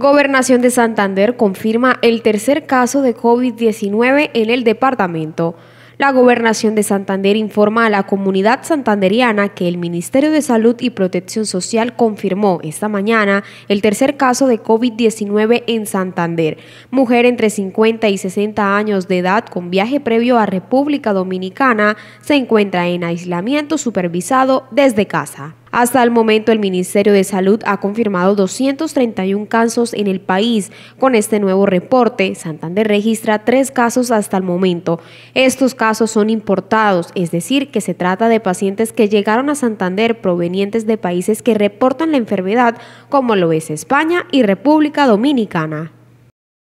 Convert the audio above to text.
Gobernación de Santander confirma el tercer caso de COVID-19 en el departamento. La Gobernación de Santander informa a la comunidad santanderiana que el Ministerio de Salud y Protección Social confirmó esta mañana el tercer caso de COVID-19 en Santander. Mujer entre 50 y 60 años de edad con viaje previo a República Dominicana se encuentra en aislamiento supervisado desde casa. Hasta el momento, el Ministerio de Salud ha confirmado 231 casos en el país. Con este nuevo reporte, Santander registra tres casos hasta el momento. Estos casos son importados, es decir, que se trata de pacientes que llegaron a Santander provenientes de países que reportan la enfermedad, como lo es España y República Dominicana.